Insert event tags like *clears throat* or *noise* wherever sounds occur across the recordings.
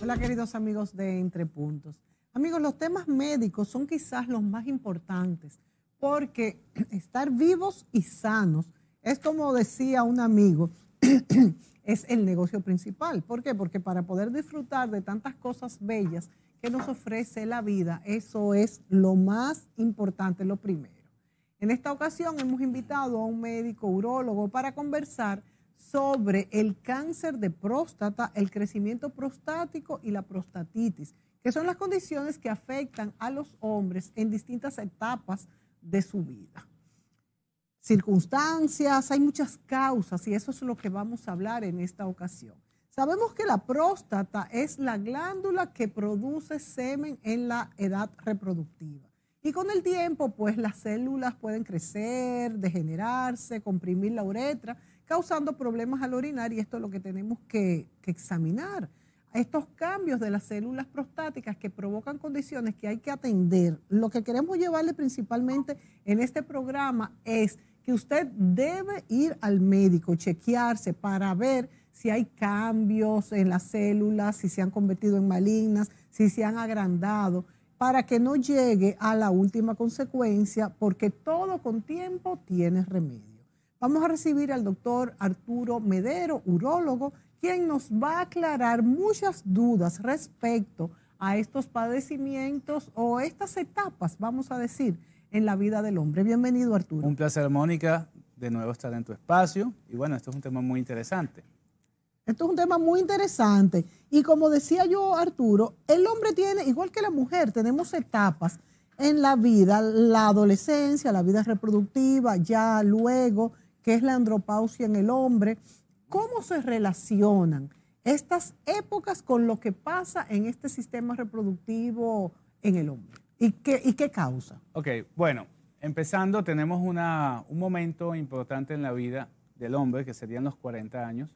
Hola queridos amigos de Entre Puntos. Amigos, los temas médicos son quizás los más importantes porque *clears throat* estar vivos y sanos es como decía un amigo, *clears throat* es el negocio principal. ¿Por qué? Porque para poder disfrutar de tantas cosas bellas que nos ofrece la vida. Eso es lo más importante, lo primero. En esta ocasión hemos invitado a un médico urólogo para conversar sobre el cáncer de próstata, el crecimiento prostático y la prostatitis, que son las condiciones que afectan a los hombres en distintas etapas de su vida. Circunstancias, hay muchas causas y eso es lo que vamos a hablar en esta ocasión. Sabemos que la próstata es la glándula que produce semen en la edad reproductiva. Y con el tiempo, pues las células pueden crecer, degenerarse, comprimir la uretra, causando problemas al orinar y esto es lo que tenemos que, que examinar. Estos cambios de las células prostáticas que provocan condiciones que hay que atender. Lo que queremos llevarle principalmente en este programa es que usted debe ir al médico, chequearse para ver si hay cambios en las células, si se han convertido en malignas, si se han agrandado, para que no llegue a la última consecuencia, porque todo con tiempo tiene remedio. Vamos a recibir al doctor Arturo Medero, urólogo, quien nos va a aclarar muchas dudas respecto a estos padecimientos o estas etapas, vamos a decir, en la vida del hombre. Bienvenido, Arturo. Un placer, Mónica, de nuevo estar en tu espacio. Y bueno, esto es un tema muy interesante. Esto es un tema muy interesante. Y como decía yo, Arturo, el hombre tiene, igual que la mujer, tenemos etapas en la vida, la adolescencia, la vida reproductiva, ya luego, que es la andropausia en el hombre. ¿Cómo se relacionan estas épocas con lo que pasa en este sistema reproductivo en el hombre? ¿Y qué, qué causa? Ok, bueno, empezando, tenemos un momento importante en la vida del hombre, que serían los 40 años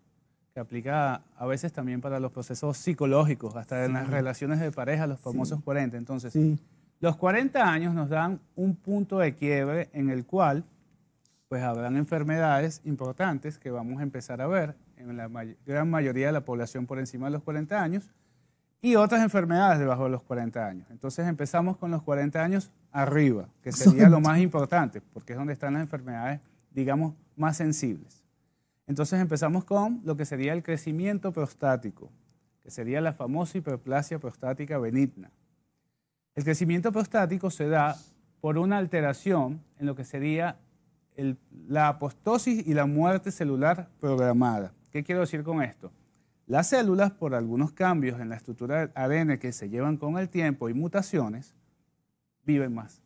que aplica a veces también para los procesos psicológicos, hasta en las relaciones de pareja, los famosos 40. Entonces, los 40 años nos dan un punto de quiebre en el cual pues habrán enfermedades importantes que vamos a empezar a ver en la gran mayoría de la población por encima de los 40 años y otras enfermedades debajo de los 40 años. Entonces empezamos con los 40 años arriba, que sería lo *laughs* más importante, porque es donde están las enfermedades, digamos, más sensibles. Entonces empezamos con lo que sería el crecimiento prostático, que sería la famosa hiperplasia prostática benigna. El crecimiento prostático se da por una alteración en lo que sería la apostosis y la muerte celular programada. ¿Qué quiero decir con esto? Las células, por algunos cambios en la estructura del ADN que se llevan con el tiempo y mutaciones, viven más.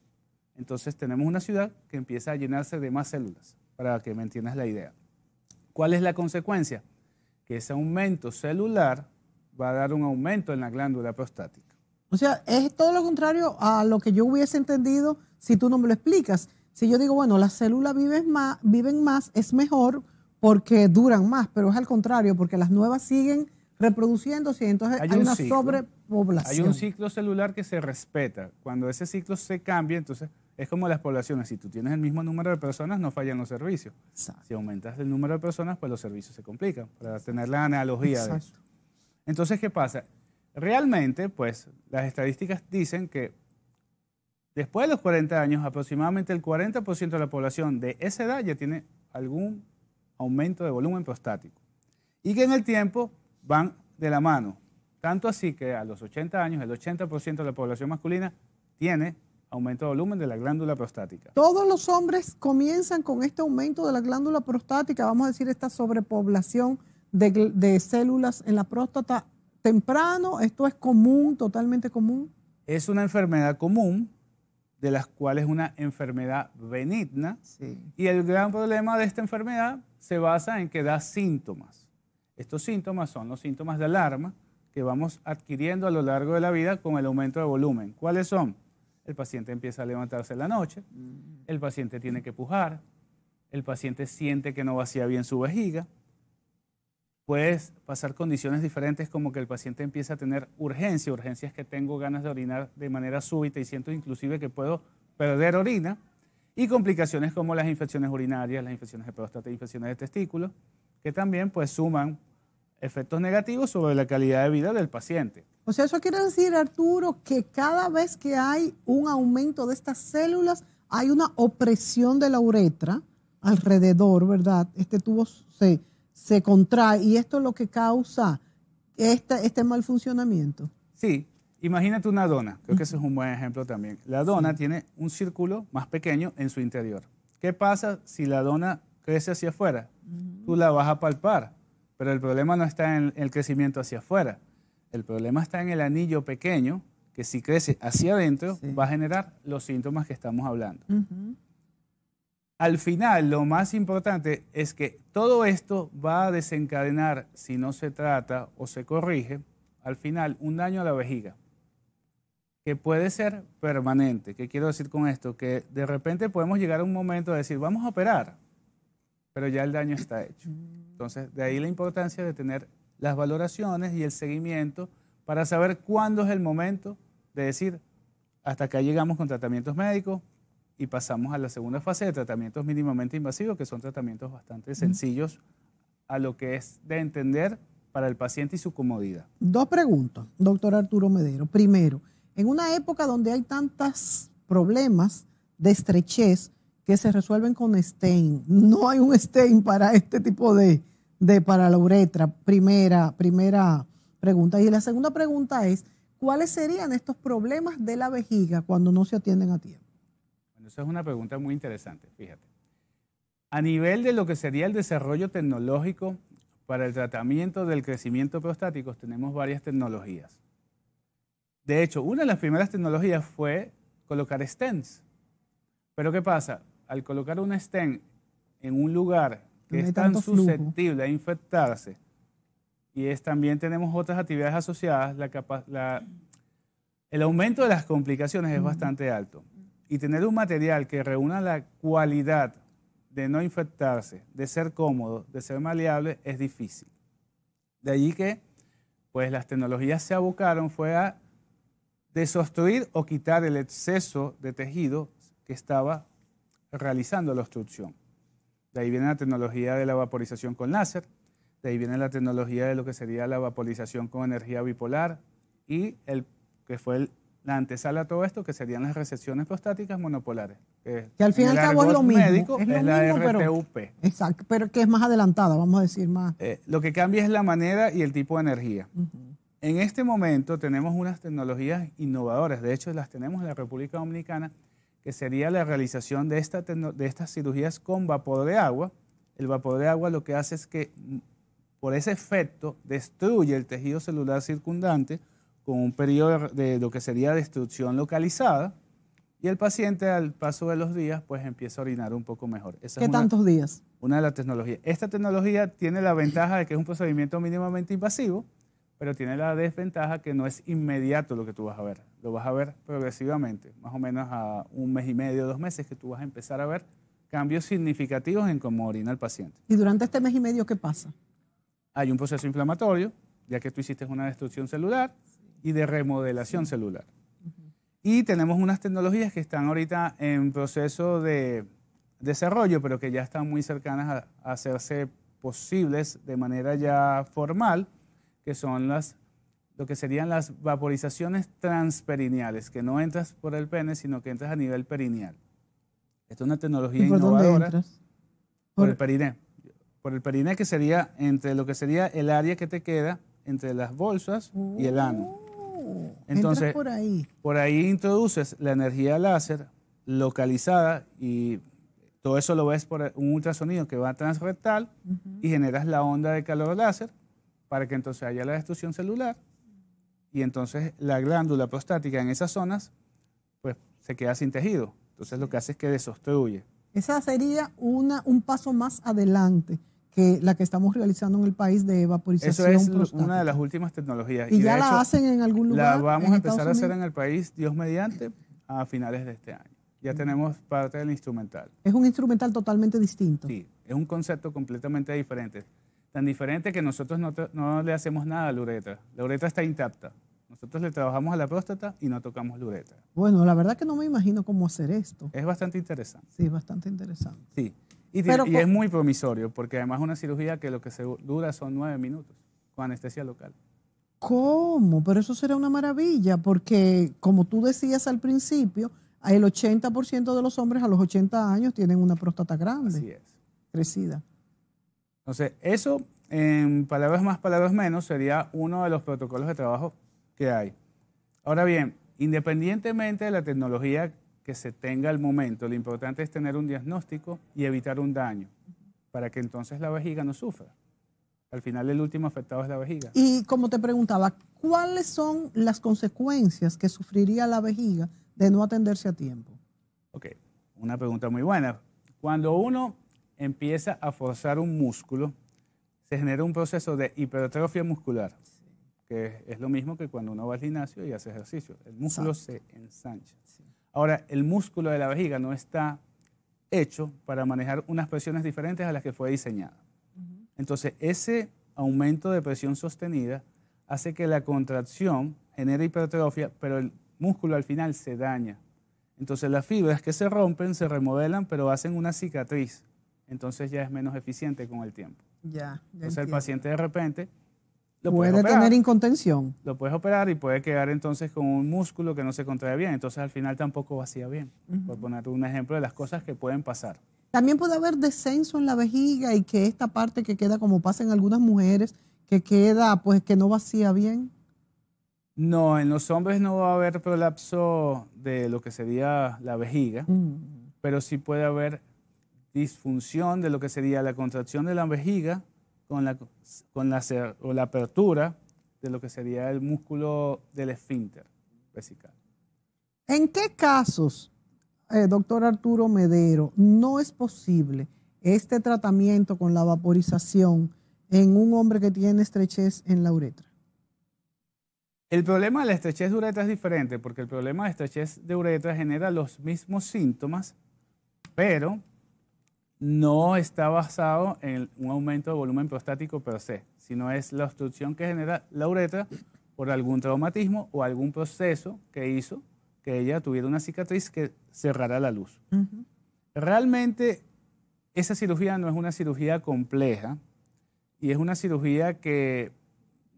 Entonces tenemos una ciudad que empieza a llenarse de más células, para que me entiendas la idea. ¿Cuál es la consecuencia? Que ese aumento celular va a dar un aumento en la glándula prostática. O sea, es todo lo contrario a lo que yo hubiese entendido si tú no me lo explicas. Si yo digo, bueno, las células viven más, es mejor porque duran más, pero es al contrario, porque las nuevas siguen reproduciéndose y entonces hay, una sobrepoblación. Hay un ciclo celular que se respeta. Cuando ese ciclo se cambia, entonces es como las poblaciones, si tú tienes el mismo número de personas, no fallan los servicios. Si aumentas el número de personas, pues los servicios se complican, para tener la analogía de Entonces, ¿qué pasa? Realmente, pues las estadísticas dicen que después de los 40 años, aproximadamente el 40% de la población de esa edad ya tiene algún aumento de volumen prostático. Y que en el tiempo van de la mano. Tanto así que a los 80 años, el 80% de la población masculina tiene aumento de volumen de la glándula prostática. Todos los hombres comienzan con este aumento de la glándula prostática, vamos a decir esta sobrepoblación de, células en la próstata temprano. Esto es común, totalmente común. Es una enfermedad común, de las cuales es una enfermedad benigna. Y el gran problema de esta enfermedad se basa en que da síntomas. Estos síntomas son los síntomas de alarma que vamos adquiriendo a lo largo de la vida con el aumento de volumen. ¿Cuáles son? el paciente empieza a levantarse en la noche, el paciente tiene que pujar, el paciente siente que no vacía bien su vejiga. Puedes pasar condiciones diferentes como que el paciente empieza a tener urgencia, urgencias que tengo ganas de orinar de manera súbita y siento inclusive que puedo perder orina, y complicaciones como las infecciones urinarias, las infecciones de próstata, infecciones de testículos, que también pues suman efectos negativos sobre la calidad de vida del paciente. O sea, eso quiere decir, Arturo, que cada vez que hay un aumento de estas células, hay una opresión de la uretra alrededor, ¿verdad? Este tubo se, se contrae y esto es lo que causa este, este mal funcionamiento. Sí, imagínate una dona, creo que ese es un buen ejemplo también. La dona tiene un círculo más pequeño en su interior. ¿Qué pasa si la dona crece hacia afuera? Tú la vas a palpar, pero el problema no está en el crecimiento hacia afuera, el problema está en el anillo pequeño, que si crece hacia adentro, va a generar los síntomas que estamos hablando. Al final, lo más importante es que todo esto va a desencadenar, si no se trata o se corrige, al final un daño a la vejiga, que puede ser permanente. ¿Qué quiero decir con esto? Que de repente podemos llegar a un momento de decir, vamos a operar, pero ya el daño está hecho. Mm. Entonces, de ahí la importancia de tener las valoraciones y el seguimiento para saber cuándo es el momento de decir, hasta acá llegamos con tratamientos médicos y pasamos a la segunda fase de tratamientos mínimamente invasivos, que son tratamientos bastante sencillos a lo que es de entender para el paciente y su comodidad. Dos preguntas, doctor Arturo Medero. Primero, en una época donde hay tantos problemas de estrechez que se resuelven con stain, no hay un stain para este tipo de, de para la uretra? Primera, primera pregunta. Y la segunda pregunta es, ¿cuáles serían estos problemas de la vejiga cuando no se atienden a tiempo? Bueno, esa es una pregunta muy interesante, fíjate. A nivel de lo que sería el desarrollo tecnológico para el tratamiento del crecimiento prostático, tenemos varias tecnologías. De hecho, una de las primeras tecnologías fue colocar stents. Pero ¿qué pasa? Al colocar un stent en un lugar que es tan susceptible a infectarse. Y es, también tenemos otras actividades asociadas, el aumento de las complicaciones es bastante alto. Y tener un material que reúna la cualidad de no infectarse, de ser cómodo, de ser maleable, es difícil. De allí que pues las tecnologías se abocaron fue a desostruir o quitar el exceso de tejido que estaba realizando la obstrucción. De ahí viene la tecnología de la vaporización con láser, de ahí viene la tecnología de lo que sería la vaporización con energía bipolar y el que fue la antesala a todo esto, que serían las recepciones prostáticas monopolares. Que, al fin y al cabo es lo mismo. es, Pero, exacto, pero que es más adelantada, vamos a decir más. Eh, lo que cambia es la manera y el tipo de energía. En este momento tenemos unas tecnologías innovadoras, de hecho las tenemos en la República Dominicana, que sería la realización de, esta, de estas cirugías con vapor de agua. El vapor de agua lo que hace es que mm, por ese efecto destruye el tejido celular circundante con un periodo de lo que sería destrucción localizada y el paciente al paso de los días pues empieza a orinar un poco mejor. ¿Qué tantos días? Una de las tecnologías. Esta tecnología tiene la ventaja de que es un procedimiento mínimamente invasivo, pero tiene la desventaja que no es inmediato lo que tú vas a ver. Lo vas a ver progresivamente, más o menos a un mes y medio, dos meses, que tú vas a empezar a ver cambios significativos en cómo orina el paciente. ¿Y durante este mes y medio qué pasa? Hay un proceso inflamatorio, ya que tú hiciste una destrucción celular y de remodelación celular. Y tenemos unas tecnologías que están ahorita en proceso de desarrollo, pero que ya están muy cercanas a hacerse posibles de manera ya formal, que son las, lo que serían las vaporizaciones transperineales, que no entras por el pene, sino que entras a nivel perineal. Esto es una tecnología por innovadora. entras? Por, el perine Por el periné que sería entre lo que sería el área que te queda entre las bolsas y el ano. Oh, Entonces, por ahí. por ahí introduces la energía láser localizada y todo eso lo ves por un ultrasonido que va transrectal y generas la onda de calor láser para que entonces haya la destrucción celular y entonces la glándula prostática en esas zonas pues se queda sin tejido. Entonces lo que hace es que desostruye. Esa sería una, un paso más adelante que la que estamos realizando en el país de vaporización. Eso es una de las últimas tecnologías. Y, ya la hacen en algún lugar. La vamos a empezar a hacer en el país, Dios mediante, a finales de este año. Ya tenemos parte del instrumental. Es un instrumental totalmente distinto. Sí, es un concepto completamente diferente tan diferente que nosotros no, le hacemos nada a la uretra. La uretra está intacta. Nosotros le trabajamos a la próstata y no tocamos la uretra. Bueno, la verdad que no me imagino cómo hacer esto. Es bastante interesante. Sí, bastante interesante. Sí. Y, pues es muy promisorio, porque además es una cirugía que lo que dura son nueve minutos, con anestesia local. ¿Cómo? Pero eso será una maravilla, porque como tú decías al principio, el 80% de los hombres a los 80 años tienen una próstata grande. Así es. Crecida. Entonces, eso, en palabras más, palabras menos, sería uno de los protocolos de trabajo que hay. Ahora bien, independientemente de la tecnología que se tenga al momento, lo importante es tener un diagnóstico y evitar un daño, para que entonces la vejiga no sufra. Al final el último afectado es la vejiga. Y como te preguntaba, ¿cuáles son las consecuencias que sufriría la vejiga de no atenderse a tiempo? Ok, una pregunta muy buena. Cuando uno empieza a forzar un músculo, se genera un proceso de hipertrofia muscular, que es lo mismo que cuando uno va al gimnasio y hace ejercicio. El músculo se ensancha. Ahora, el músculo de la vejiga no está hecho para manejar unas presiones diferentes a las que fue diseñada. Entonces, ese aumento de presión sostenida hace que la contracción genere hipertrofia, pero el músculo al final se daña. Entonces, las fibras que se rompen se remodelan, pero hacen una cicatriz entonces ya es menos eficiente con el tiempo. Ya, Entonces el paciente de repente... Lo puede tener incontención. Lo puedes operar y puede quedar entonces con un músculo que no se contrae bien. Entonces al final tampoco vacía bien. Por poner un ejemplo de las cosas que pueden pasar. También puede haber descenso en la vejiga y que esta parte que queda, como pasa en algunas mujeres, que queda pues que no vacía bien. No, en los hombres no va a haber prolapso de lo que sería la vejiga, mm. pero sí puede haber disfunción de lo que sería la contracción de la vejiga con la, con o la apertura de lo que sería el músculo del esfínter vesical. ¿En qué casos, eh, doctor Arturo Medero, no es posible este tratamiento con la vaporización en un hombre que tiene estrechez en la uretra? El problema de la estrechez de uretra es diferente porque el problema de estrechez de uretra genera los mismos síntomas, pero no está basado en un aumento de volumen prostático per se, sino es la obstrucción que genera la uretra por algún traumatismo o algún proceso que hizo que ella tuviera una cicatriz que cerrara la luz. Realmente esa cirugía no es una cirugía compleja y es una cirugía que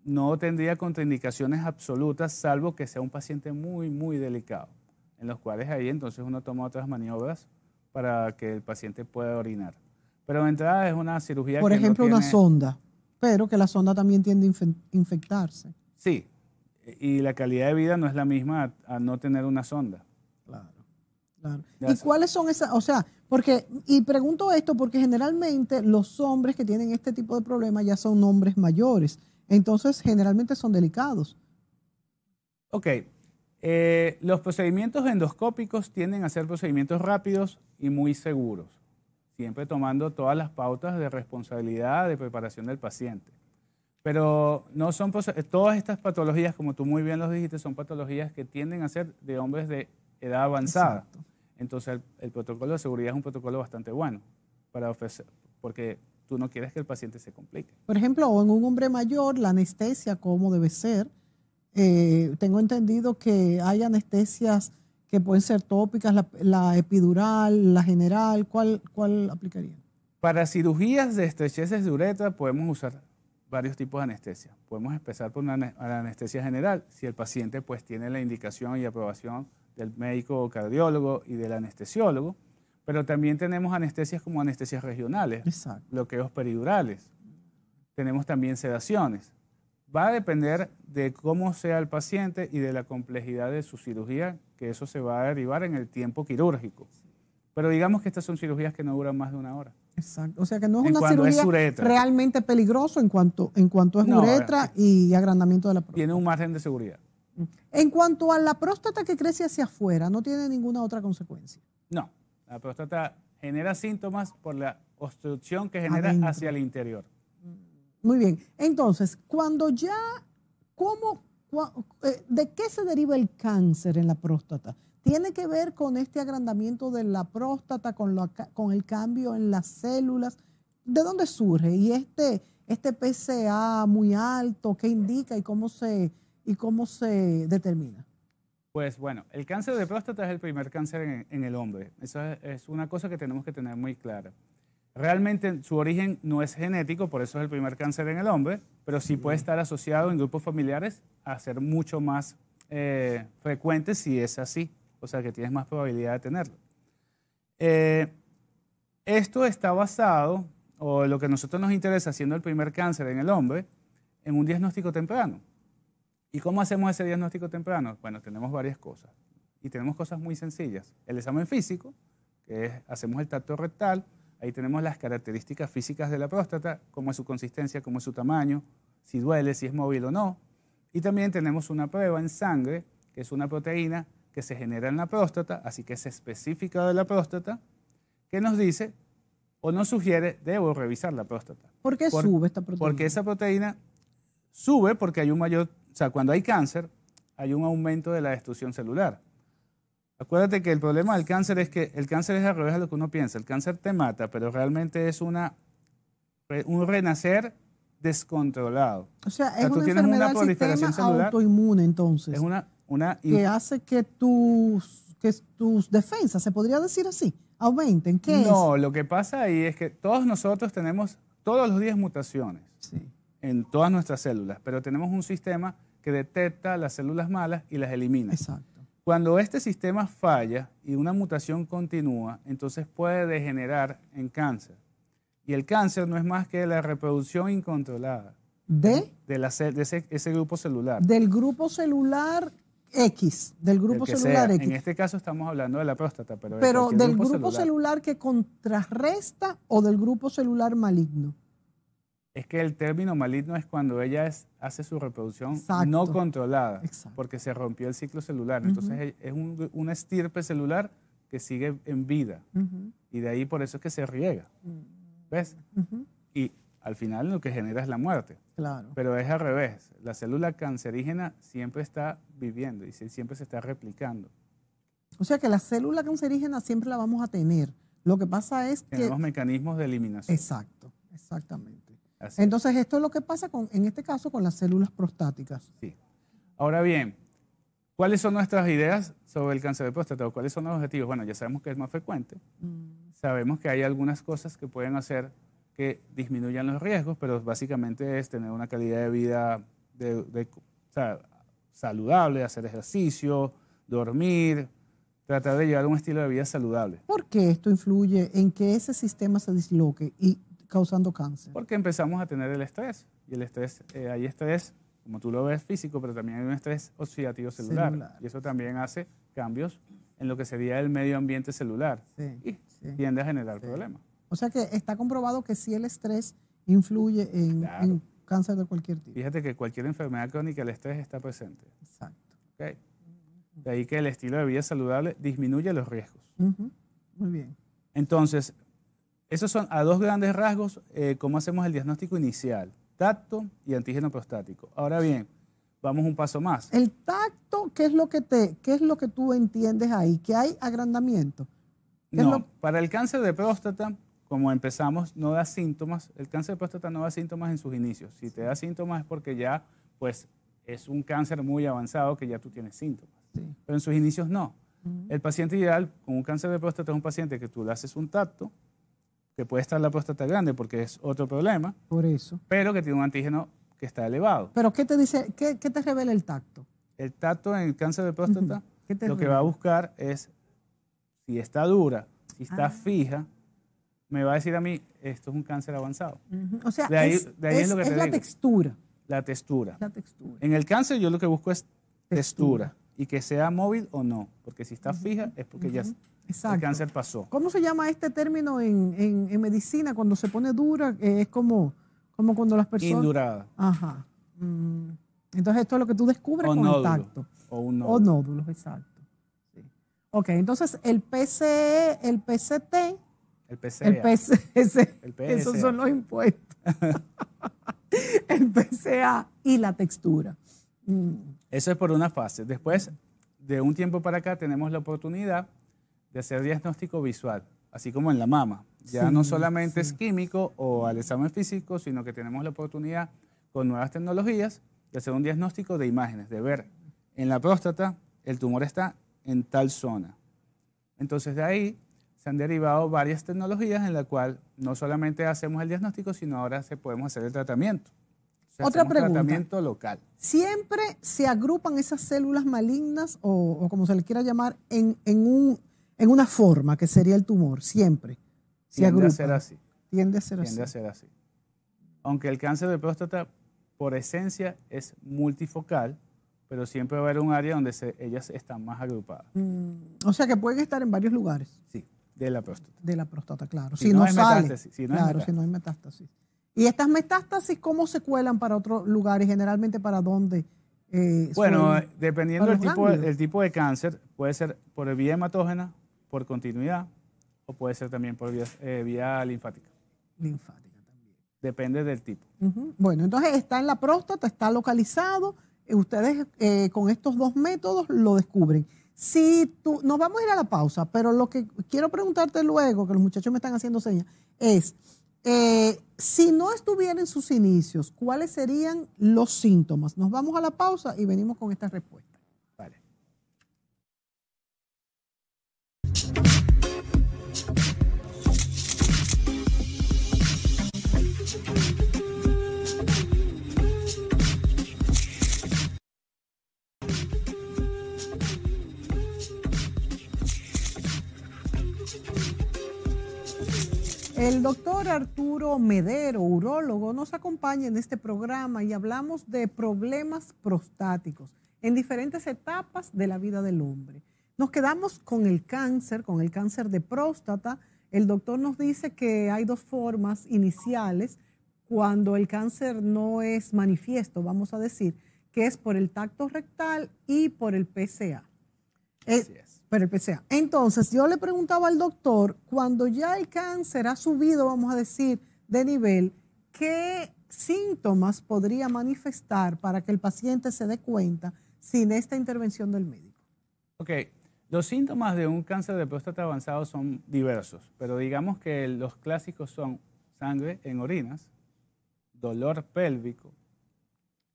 no tendría contraindicaciones absolutas, salvo que sea un paciente muy, muy delicado, en los cuales ahí entonces uno toma otras maniobras para que el paciente pueda orinar. Pero de entrada es una cirugía Por ejemplo, una sonda, pero que la sonda también tiende a infectarse. Sí, y la calidad de vida no es la misma a, no tener una sonda. Claro, ¿Y cuáles son esas, o sea, porque, y pregunto esto porque generalmente los hombres que tienen este tipo de problemas ya son hombres mayores, entonces generalmente son delicados. Ok, eh, los procedimientos endoscópicos tienden a ser procedimientos rápidos y muy seguros, siempre tomando todas las pautas de responsabilidad, de preparación del paciente. Pero no son todas estas patologías, como tú muy bien los dijiste, son patologías que tienden a ser de hombres de edad avanzada. Entonces el, protocolo de seguridad es un protocolo bastante bueno para ofrecer, porque tú no quieres que el paciente se complique. Por ejemplo, en un hombre mayor, la anestesia, ¿cómo debe ser? Eh, tengo entendido que hay anestesias que pueden ser tópicas, la, epidural, la general, ¿cuál, cuál aplicaría? Para cirugías de estrecheces de uretra podemos usar varios tipos de anestesia. Podemos empezar por una anestesia general, si el paciente pues tiene la indicación y aprobación del médico cardiólogo y del anestesiólogo, pero también tenemos anestesias como anestesias regionales, bloqueos peridurales, tenemos también sedaciones. Va a depender de cómo sea el paciente y de la complejidad de su cirugía que eso se va a derivar en el tiempo quirúrgico. Pero digamos que estas son cirugías que no duran más de una hora. Exacto. O sea que no es una cirugía realmente peligroso en cuanto, en cuanto es uretra y agrandamiento de la próstata. Tiene un margen de seguridad. Mm. En cuanto a la próstata que crece hacia afuera, no tiene ninguna otra consecuencia. No, la próstata genera síntomas por la obstrucción que genera hacia el interior. Mm. Muy bien. Entonces, cuando ya, ¿cómo, eh, ¿De qué se deriva el cáncer en la próstata? ¿Tiene que ver con este agrandamiento de la próstata, con, con el cambio en las células? ¿De dónde surge? Y este, este PSA muy alto, ¿qué indica y cómo se, y cómo se determina? Pues bueno, el cáncer de próstata es el primer cáncer en, el hombre. Eso es, es, una cosa que tenemos que tener muy clara. Realmente su origen no es genético, por eso es el primer cáncer en el hombre, pero sí puede estar asociado en grupos familiares a ser mucho más eh, frecuente si es así, o sea que tienes más probabilidad de tenerlo. Eh, esto está basado, o lo que a nosotros nos interesa siendo el primer cáncer en el hombre, en un diagnóstico temprano. ¿Y cómo hacemos ese diagnóstico temprano? Bueno, tenemos varias cosas. Y tenemos cosas muy sencillas. El examen físico, que es, hacemos el tacto rectal, Ahí tenemos las características físicas de la próstata, como es su consistencia, como es su tamaño, si duele, si es móvil o no. Y también tenemos una prueba en sangre, que es una proteína que se genera en la próstata, así que es específica de la próstata, que nos dice o nos sugiere, debo revisar la próstata. ¿Por qué sube esta proteína? Porque esa proteína sube porque hay un mayor, o sea, cuando hay cáncer, hay un aumento de la destrucción celular. Acuérdate que el problema del cáncer es que el cáncer es al revés de lo que uno piensa. El cáncer te mata, pero realmente es una, un renacer descontrolado. O sea, es una enfermedad una proliferación celular, autoinmune entonces. Es una, una que hace que tus, que tus defensas, se podría decir así, aumenten. ¿Qué no, lo que pasa ahí es que todos nosotros tenemos todos los días mutaciones en todas nuestras células, pero tenemos un sistema que detecta las células malas y las elimina. Exacto. Cuando este sistema falla y una mutación continúa, entonces puede degenerar en cáncer. Y el cáncer no es más que la reproducción incontrolada. ¿De? De, ese, grupo celular. Del grupo celular X, del grupo celular X. En este caso estamos hablando de la próstata, pero... Pero del grupo, celular que contrarresta o del grupo celular maligno es que el término maligno es cuando ella hace su reproducción no controlada, porque se rompió el ciclo celular. Entonces es un, una estirpe celular que sigue en vida. Y de ahí por eso es que se riega. ¿Ves? Y al final lo que genera es la muerte. Claro. Pero es al revés. La célula cancerígena siempre está viviendo y siempre se está replicando. O sea que la célula cancerígena siempre la vamos a tener. Lo que pasa es que... Tenemos mecanismos de eliminación. Exacto, exactamente. Entonces, esto es lo que pasa con, en este caso con las células prostáticas. Sí. Ahora bien, ¿cuáles son nuestras ideas sobre el cáncer de próstata o cuáles son los objetivos? Bueno, ya sabemos que es más frecuente. Mm. Sabemos que hay algunas cosas que pueden hacer que disminuyan los riesgos, pero básicamente es tener una calidad de vida saludable, hacer ejercicio, dormir, tratar de llevar un estilo de vida saludable. ¿Por qué esto influye en que ese sistema se disloque y causando cáncer? Porque empezamos a tener el estrés. Y el estrés, eh, hay estrés, como tú lo ves, físico, pero también hay un estrés oxidativo celular. Y eso también hace cambios en lo que sería el medio ambiente celular. y tiende a generar problemas. O sea que está comprobado que si el estrés influye en, cáncer de cualquier tipo. Fíjate que cualquier enfermedad crónica, el estrés está presente. Exacto. De ahí que el estilo de vida saludable disminuye los riesgos. Muy bien. Entonces, esos son a dos grandes rasgos eh, cómo hacemos el diagnóstico inicial, tacto y antígeno prostático. Ahora bien, vamos un paso más. El tacto, ¿qué es lo que, te, qué es lo que tú entiendes ahí? ¿Que hay agrandamiento? No, para el cáncer de próstata, como empezamos, no da síntomas. El cáncer de próstata no da síntomas en sus inicios. Si te da síntomas es porque ya, pues, es un cáncer muy avanzado que ya tú tienes síntomas. Sí. Pero en sus inicios no. El paciente ideal con un cáncer de próstata es un paciente que tú le haces un tacto, que puede estar la próstata grande porque es otro problema. Por eso. Pero que tiene un antígeno que está elevado. ¿Pero qué te dice, qué, te revela el tacto? El tacto en el cáncer de próstata, lo que va a buscar es si está dura, si está ah. fija, me va a decir a mí, esto es un cáncer avanzado. O sea, de ahí, es, es la textura. La textura. La textura. En el cáncer yo lo que busco es textura y que sea móvil o no, porque si está fija es porque ya el cáncer pasó. ¿Cómo se llama este término en, medicina? Cuando se pone dura, eh, es como, como cuando las personas... Indurada. Ajá. Mm. Entonces esto es lo que tú descubres con el tacto. O un nódulo. O nódulos, exacto. Ok, entonces el PCE, el PCT... El PCE. El e *laughs* *laughs* Esos son e los impuestos. *laughs* el PCA e y la textura. Mm. Eso es por una fase. Después, de un tiempo para acá, tenemos la oportunidad de hacer diagnóstico visual, así como en la mama. Ya no solamente es químico o al examen físico, sino que tenemos la oportunidad con nuevas tecnologías de hacer un diagnóstico de imágenes, de ver en la próstata el tumor está en tal zona. Entonces de ahí se han derivado varias tecnologías en la cual no solamente hacemos el diagnóstico, sino ahora se podemos hacer el tratamiento. Otra pregunta. Tratamiento local. ¿Siempre se agrupan esas células malignas o, como se le quiera llamar en, en, un, en una forma que sería el tumor? Siempre. tiende a ser así. Tiende a ser así. Aunque el cáncer de próstata por esencia es multifocal, pero siempre va a haber un área donde ellas están más agrupadas. Mm, o sea que pueden estar en varios lugares. Sí, de la próstata. De la próstata, claro. Si, no, hay metástasis. claro, si no hay metástasis. ¿Y estas metástasis cómo se cuelan para otros lugares? Generalmente para dónde? Eh, bueno, eh, dependiendo del tipo, de, tipo de cáncer, puede ser por vía hematógena, por continuidad, o puede ser también por vía, eh, linfática. Linfática también. Depende del tipo. Bueno, entonces está en la próstata, está localizado. ustedes con estos dos métodos lo descubren. Si tú, nos vamos a ir a la pausa, pero lo que quiero preguntarte luego, que los muchachos me están haciendo señas, es eh, si no estuviera en sus inicios, ¿cuáles serían los síntomas? Nos vamos a la pausa y venimos con esta respuesta. El doctor Arturo Medero, urólogo, nos acompaña en este programa y hablamos de problemas prostáticos en diferentes etapas de la vida del hombre. Nos quedamos con el cáncer, con el cáncer de próstata. El doctor nos dice que hay dos formas iniciales cuando el cáncer no es manifiesto, vamos a decir, que es por el tacto rectal y por el PCA. Así eh, es. Pero el PCA. Entonces, yo le preguntaba al doctor, cuando ya el cáncer ha subido, vamos a decir, de nivel, ¿qué síntomas podría manifestar para que el paciente se dé cuenta sin esta intervención del médico? Ok, los síntomas de un cáncer de próstata avanzado son diversos, pero digamos que los clásicos son sangre en orinas, dolor pélvico,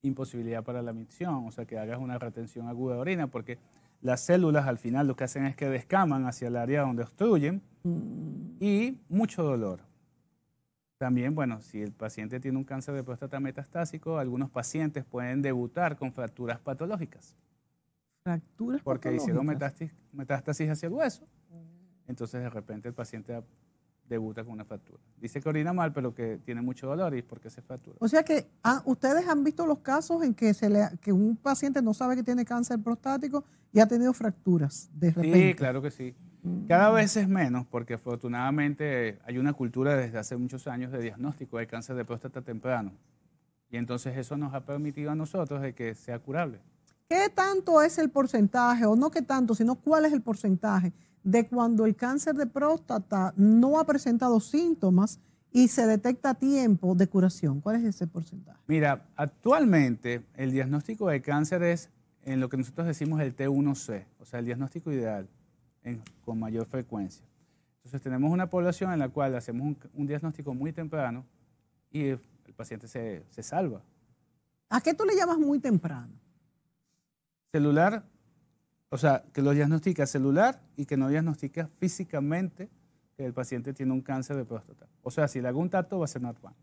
imposibilidad para la micción, o sea, que hagas una retención aguda de orina, porque las células al final lo que hacen es que descaman hacia el área donde obstruyen mm. y mucho dolor. También, bueno, si el paciente tiene un cáncer de próstata metastásico, algunos pacientes pueden debutar con fracturas patológicas. Fracturas Porque hicieron metástasis hacia el hueso. Mm. Entonces, de repente, el paciente debuta con una fractura. Dice que orina mal, pero que tiene mucho dolor y es porque se fractura. O sea que ah, ustedes han visto los casos en que, se le, que un paciente no sabe que tiene cáncer prostático y ha tenido fracturas de repente. Sí, claro que sí. Mm. Cada vez es menos porque afortunadamente hay una cultura desde hace muchos años de diagnóstico de cáncer de próstata temprano. Y entonces eso nos ha permitido a nosotros de que sea curable. ¿Qué tanto es el porcentaje, o no qué tanto, sino cuál es el porcentaje de cuando el cáncer de próstata no ha presentado síntomas y se detecta a tiempo de curación. ¿Cuál es ese porcentaje? Mira, actualmente el diagnóstico de cáncer es en lo que nosotros decimos el T1C, o sea, el diagnóstico ideal con mayor frecuencia. Entonces tenemos una población en la cual hacemos un, diagnóstico muy temprano y el, paciente se, se, salva. ¿A qué tú le llamas muy temprano? Celular o sea, que lo diagnostica celular y que no diagnostica físicamente que el paciente tiene un cáncer de próstata. O sea, si le hago un tacto va a ser normal.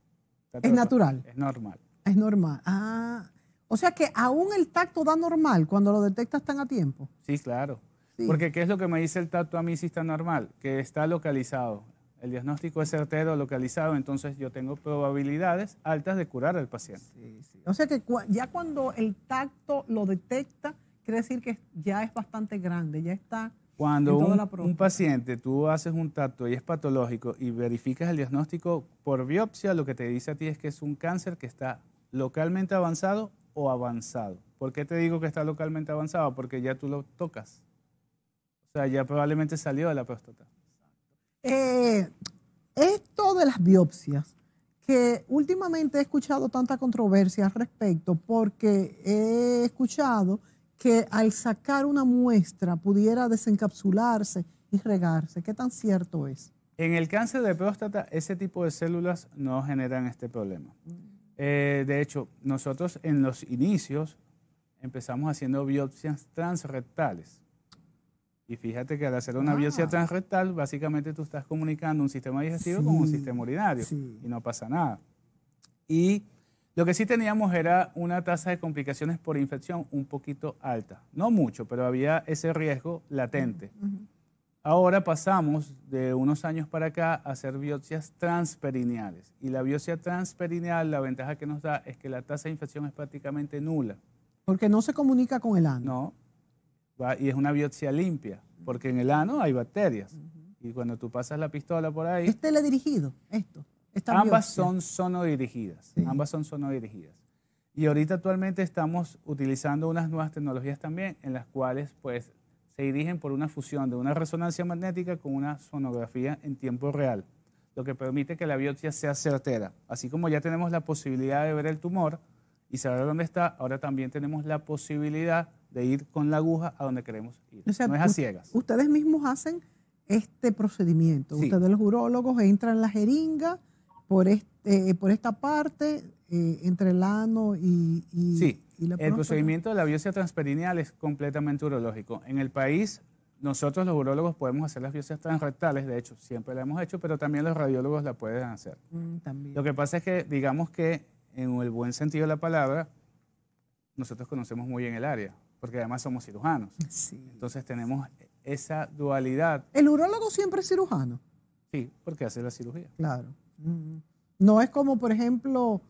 es natural. Es normal. Es normal. Ah, o sea que aún el tacto da normal cuando lo detectas tan a tiempo. Sí, claro. Porque ¿qué es lo que me dice el tacto a mí si está normal? Que está localizado. El diagnóstico es certero, localizado, entonces yo tengo probabilidades altas de curar al paciente. O sea que ya cuando el tacto lo detecta, Quiere decir que ya es bastante grande, ya está. Cuando un, paciente, tú haces un tacto y es patológico y verificas el diagnóstico por biopsia, lo que te dice a ti es que es un cáncer que está localmente avanzado o avanzado. ¿Por qué te digo que está localmente avanzado? Porque ya tú lo tocas. O sea, ya probablemente salió de la próstata. Eh, esto de las biopsias, que últimamente he escuchado tanta controversia al respecto, porque he escuchado que al sacar una muestra pudiera desencapsularse y regarse. ¿Qué tan cierto es? En el cáncer de próstata, ese tipo de células no generan este problema. Mm. Eh, de hecho, nosotros en los inicios empezamos haciendo biopsias transrectales. Y fíjate que al hacer una biopsia transrectal, básicamente tú estás comunicando un sistema digestivo con un sistema urinario y no pasa nada. Y lo que sí teníamos era una tasa de complicaciones por infección un poquito alta. No mucho, pero había ese riesgo latente. Ahora pasamos de unos años para acá a hacer biopsias transperineales. Y la biopsia transperineal, la ventaja que nos da es que la tasa de infección es prácticamente nula. Porque no se comunica con el ano. No. y es una biopsia limpia, porque en el ano hay bacterias. Y cuando tú pasas la pistola por ahí... ¿Es teledirigido esto? ambas son sonodirigidas. Ambas son sonodirigidas. Y ahorita actualmente estamos utilizando unas nuevas tecnologías también en las cuales pues se dirigen por una fusión de una resonancia magnética con una sonografía en tiempo real, lo que permite que la biopsia sea certera. Así como ya tenemos la posibilidad de ver el tumor y saber dónde está, ahora también tenemos la posibilidad de ir con la aguja a donde queremos ir. no es a ciegas. Ustedes mismos hacen este procedimiento. Ustedes los urólogos entran en la jeringa eh, por, esta parte eh, entre el ano y, y, sí, el procedimiento de la biopsia transperineal es completamente urológico. En el país, nosotros los urólogos podemos hacer las biopsias transrectales, de hecho, siempre la hemos hecho, pero también los radiólogos la pueden hacer. Mm, Lo que pasa es que, digamos que, en el buen sentido de la palabra, nosotros conocemos muy bien el área, porque además somos cirujanos. Sí. Entonces tenemos esa dualidad. ¿El urólogo siempre es cirujano? Sí, porque hace la cirugía. Claro. No es como, por ejemplo,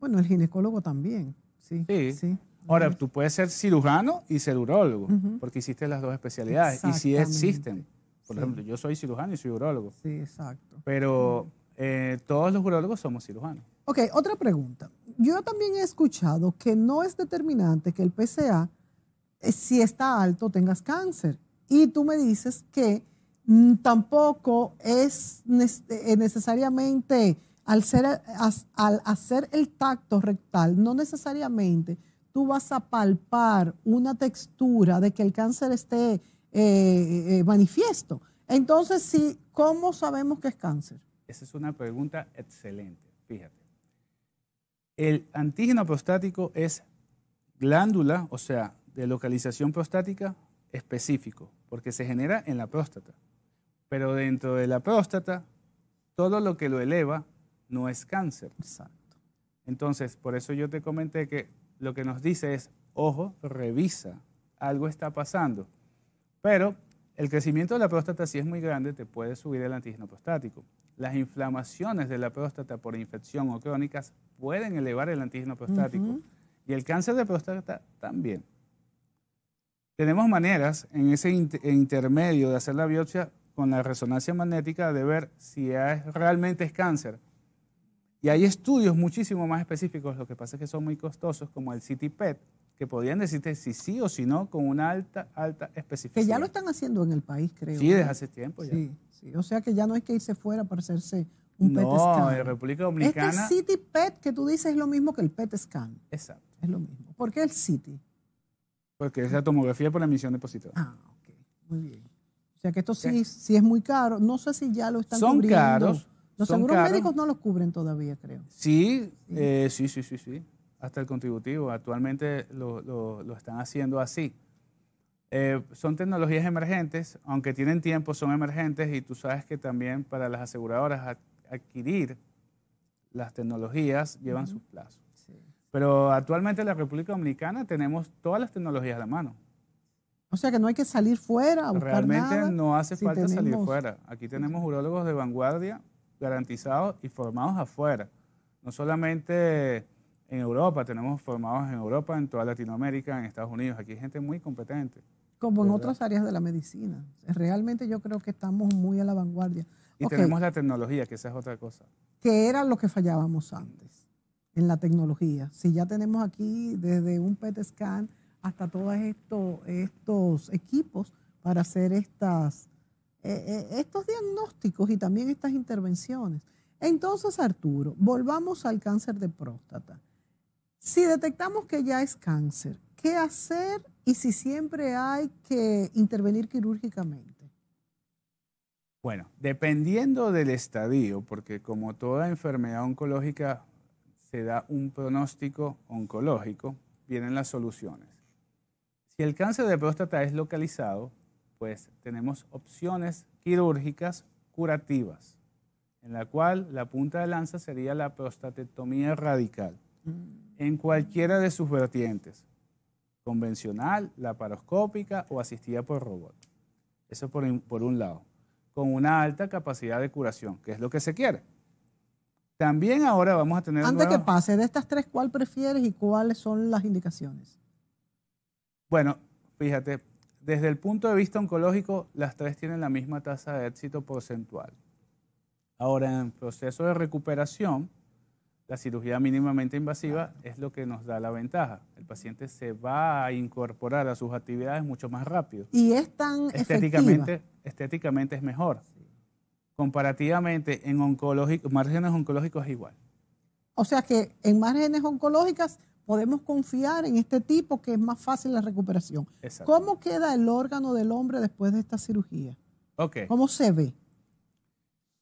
bueno, el ginecólogo también. Sí. sí. Ahora, tú puedes ser cirujano y ser urólogo, porque hiciste las dos especialidades y si existen. Por ejemplo, yo soy cirujano y soy urólogo. Sí, exacto. Pero eh, todos los urólogos somos cirujanos. Ok, otra pregunta. Yo también he escuchado que no es determinante que el PSA, eh, si está alto, tengas cáncer. Y tú me dices que Mm, tampoco es eh, necesariamente, al, hacer el tacto rectal, no necesariamente tú vas a palpar una textura de que el cáncer esté eh, eh, manifiesto. Entonces, sí, ¿cómo sabemos que es cáncer? Esa es una pregunta excelente, fíjate. El antígeno prostático es glándula, o sea, de localización prostática específico, porque se genera en la próstata. Pero dentro de la próstata, todo lo que lo eleva no es cáncer. Exacto. Entonces, por eso yo te comenté que lo que nos dice es, ojo, revisa, algo está pasando. Pero el crecimiento de la próstata, si es muy grande, te puede subir el antígeno prostático. Las inflamaciones de la próstata por infección o crónicas pueden elevar el antígeno prostático. Y el cáncer de próstata también. Tenemos maneras en ese intermedio de hacer la biopsia con la resonancia magnética de ver si realmente es cáncer. Y hay estudios muchísimo más específicos, lo que pasa es que son muy costosos, como el CT-PET, e que podrían decirte si sí o si no con una alta, alta especificidad. Que ya lo están haciendo en el país, creo. Sí, desde hace tiempo ya. Sí, sí. O sea que ya no hay que irse fuera para hacerse un PET scan. No, en República este Dominicana. Este City PET que tú dices es lo mismo que el PET scan. Exacto. Es lo mismo. ¿Por qué el City? Porque es la tomografía por la emisión de positrón. Ah, ok. Muy bien. O sea que esto sí, sí es muy caro. No sé si ya lo están Son caros. Los seguros médicos no los cubren todavía, creo. Sí, eh, sí, sí, sí, sí, Hasta el contributivo. Actualmente lo, están haciendo así. Eh, son tecnologías emergentes, aunque tienen tiempo, son emergentes y tú sabes que también para las aseguradoras adquirir las tecnologías llevan sus plazos. Pero actualmente en la República Dominicana tenemos todas las tecnologías a la mano. O sea que no hay que salir fuera a Realmente no hace falta salir fuera. Aquí tenemos urólogos de vanguardia garantizados y formados afuera. No solamente en Europa, tenemos formados en Europa, en toda Latinoamérica, en Estados Unidos. Aquí hay gente muy competente. Como en otras áreas de la medicina. Realmente yo creo que estamos muy a la vanguardia. Y tenemos la tecnología, que esa es otra cosa. Que era lo que fallábamos antes en la tecnología. Si ya tenemos aquí desde un PET scan hasta todos esto, estos equipos para hacer estas, eh, eh, estos diagnósticos y también estas intervenciones. Entonces, Arturo, volvamos al cáncer de próstata. Si detectamos que ya es cáncer, ¿qué hacer y si siempre hay que intervenir quirúrgicamente? Bueno, dependiendo del estadio, porque como toda enfermedad oncológica se da un pronóstico oncológico, vienen las soluciones. Si el cáncer de próstata es localizado, pues tenemos opciones quirúrgicas curativas, en la cual la punta de lanza sería la prostatectomía radical, mm. en cualquiera de sus vertientes, convencional, laparoscópica o asistida por robot. Eso por, un lado, con una alta capacidad de curación, que es lo que se quiere. También ahora vamos a tener... Antes que pase, de estas tres, ¿cuál prefieres y cuáles son las indicaciones? Bueno, fíjate, desde el punto de vista oncológico, las tres tienen la misma tasa de éxito porcentual. Ahora, en proceso de recuperación, la cirugía mínimamente invasiva es lo que nos da la ventaja. El paciente se va a incorporar a sus actividades mucho más rápido. Y es tan estéticamente, estéticamente es mejor. Comparativamente en oncológico, márgenes oncológicos es igual. O sea que en márgenes oncológicas podemos confiar en este tipo que es más fácil la recuperación. ¿Cómo queda el órgano del hombre después de esta cirugía? ¿Cómo se ve?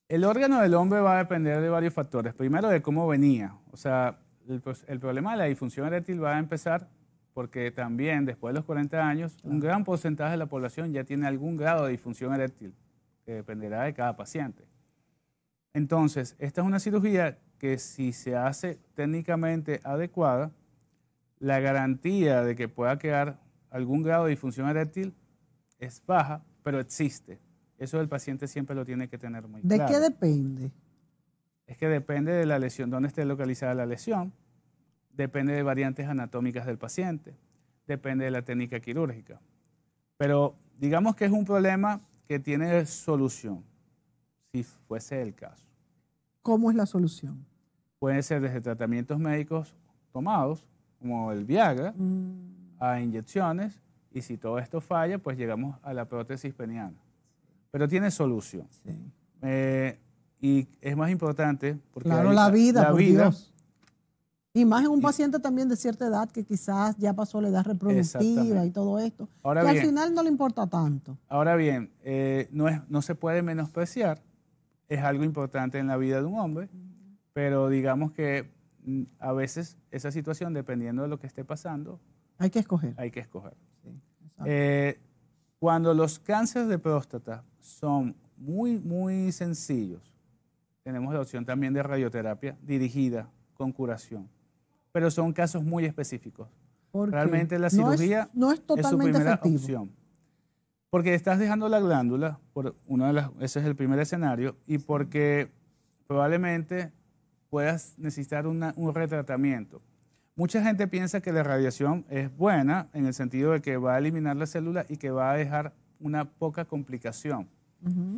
El órgano del hombre va a depender de varios factores. Primero, de cómo venía. O sea, el, problema de la disfunción eréctil va a empezar porque también después de los 40 años, un gran porcentaje de la población ya tiene algún grado de disfunción eréctil, que dependerá de cada paciente. Entonces, esta es una cirugía que si se hace técnicamente adecuada, la garantía de que pueda quedar algún grado de disfunción eréctil es baja, pero existe. Eso el paciente siempre lo tiene que tener muy claro. ¿De qué depende? Es que depende de la lesión, dónde esté localizada la lesión, depende de variantes anatómicas del paciente, depende de la técnica quirúrgica. Pero digamos que es un problema que tiene solución, si fuese el caso. ¿Cómo es la solución? Puede ser desde tratamientos médicos tomados, como el Viagra, mm. a inyecciones, y si todo esto falla, pues llegamos a la prótesis peniana. Pero tiene solución. Eh, y es más importante porque claro, la vida, la por vida y más en un paciente también de cierta edad que quizás ya pasó la edad reproductiva y todo esto al final no le importa tanto ahora bien eh, no es no se puede menospreciar es algo importante en la vida de un hombre pero digamos que a veces esa situación, dependiendo de lo que esté pasando, hay que escoger. Hay que escoger. Eh, cuando los cánceres de próstata son muy, muy sencillos, tenemos la opción también de radioterapia dirigida con curación, pero son casos muy específicos. Realmente la cirugía no es, su primera opción. Porque estás dejando la glándula, por de las, ese es el primer escenario, y porque probablemente puedas necesitar un retratamiento. Mucha gente piensa que la radiación es buena en el sentido de que va a eliminar la célula y que va a dejar una poca complicación,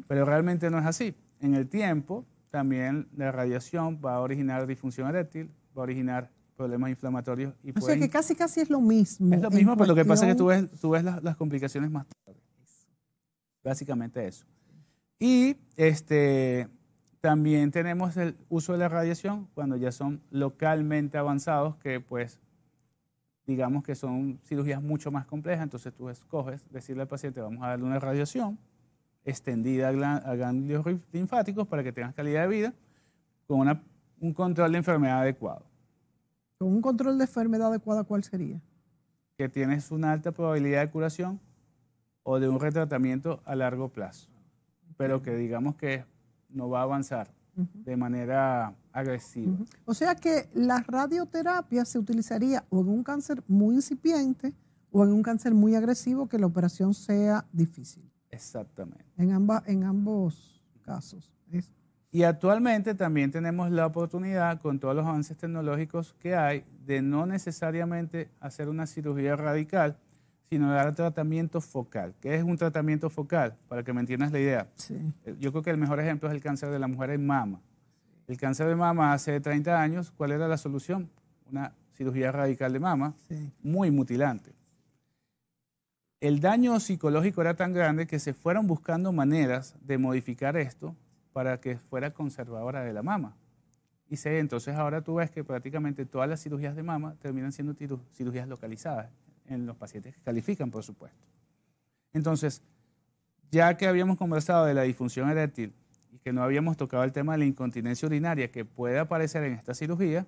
pero realmente no es así. En el tiempo, también la radiación va a originar disfunción eréctil, va a originar problemas inflamatorios. Y o sea que casi casi es lo mismo. Es lo mismo, pero lo que pasa es que tú ves, tú ves las, las, complicaciones más tarde. Básicamente eso. Y este, también tenemos el uso de la radiación cuando ya son localmente avanzados, que pues digamos que son cirugías mucho más complejas, entonces tú escoges decirle al paciente, vamos a darle una radiación extendida a ganglios linfáticos para que tengas calidad de vida con un control de enfermedad adecuado. ¿Con un control de enfermedad adecuada cuál sería? Que tienes una alta probabilidad de curación o de un retratamiento a largo plazo, pero que digamos que no va a avanzar de manera agresiva. O sea que la radioterapia se utilizaría o en un cáncer muy incipiente o en un cáncer muy agresivo que la operación sea difícil. Exactamente. En, ambas en ambos casos. Y actualmente también tenemos la oportunidad, con todos los avances tecnológicos que hay, de no necesariamente hacer una cirugía radical, sino dar tratamiento focal. ¿Qué es un tratamiento focal? Para que me entiendas la idea. Eh, yo creo que el mejor ejemplo es el cáncer de la mujer en mama. El cáncer de mama hace 30 años, ¿cuál era la solución? Una cirugía radical de mama, muy mutilante. El daño psicológico era tan grande que se fueron buscando maneras de modificar esto para que fuera conservadora de la mama. Y entonces ahora tú ves que prácticamente todas las cirugías de mama terminan siendo cirugías localizadas en los pacientes que califican, por supuesto. Entonces, ya que habíamos conversado de la disfunción eréctil y que no habíamos tocado el tema de la incontinencia urinaria que puede aparecer en esta cirugía,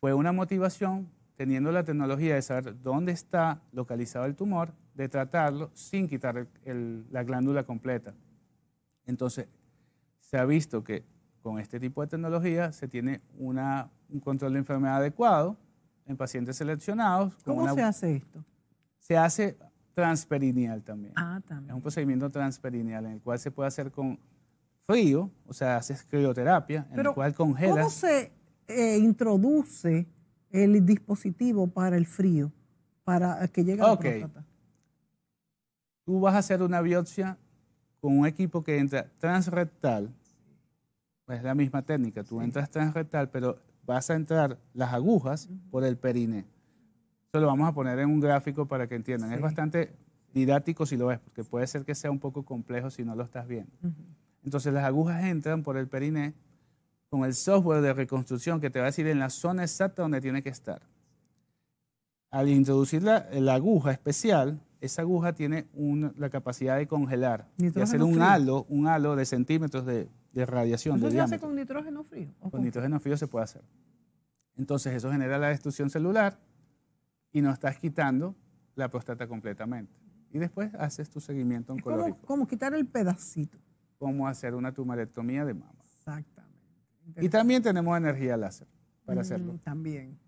fue una motivación, teniendo la tecnología de saber dónde está localizado el tumor, de tratarlo sin quitar la glándula completa. Entonces, se ha visto que con este tipo de tecnología se tiene una, un control de enfermedad adecuado en pacientes seleccionados. ¿Cómo se hace esto? Se hace transperineal también. Ah, también. Es un procedimiento transperineal en el cual se puede hacer con frío, o sea, haces crioterapia, en el cual congelas. ¿Cómo se eh, introduce el dispositivo para el frío, para que llegue a la Tú vas a hacer una biopsia con un equipo que entra transrectal, es la misma técnica, tú entras transrectal, pero vas a entrar las agujas por el periné. Eso lo vamos a poner en un gráfico para que entiendan. Es bastante didáctico si lo ves, porque puede ser que sea un poco complejo si no lo estás viendo. Entonces las agujas entran por el periné con el software de reconstrucción que te va a decir en la zona exacta donde tiene que estar. Al introducir la aguja especial, esa aguja tiene la capacidad de congelar y hacer un halo, un halo de centímetros de, radiación. entonces se hace con nitrógeno frío? Con, nitrógeno frío se puede hacer. Entonces eso genera la destrucción celular y no estás quitando la próstata completamente. Y después haces tu seguimiento en color como quitar el pedacito. Como hacer una tumorectomía de mama. Exactamente. Y también tenemos energía láser para mm, hacerlo. También,